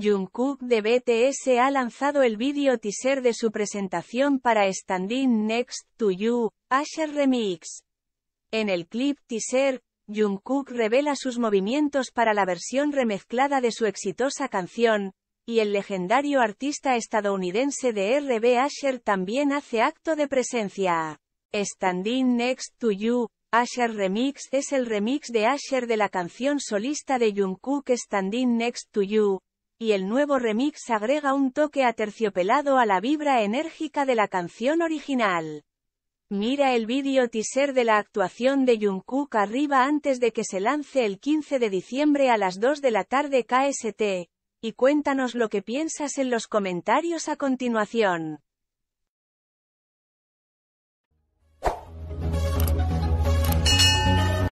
Jungkook de BTS ha lanzado el vídeo teaser de su presentación para Standing Next to You, Asher Remix. En el clip teaser, Jungkook revela sus movimientos para la versión remezclada de su exitosa canción, y el legendario artista estadounidense de RB Asher también hace acto de presencia. Standing Next to You, Asher Remix es el remix de Asher de la canción solista de Jungkook Standing Next to You, y el nuevo remix agrega un toque aterciopelado a la vibra enérgica de la canción original. Mira el vídeo teaser de la actuación de Jungkook arriba antes de que se lance el 15 de diciembre a las 2 de la tarde KST, y cuéntanos lo que piensas en los comentarios a continuación.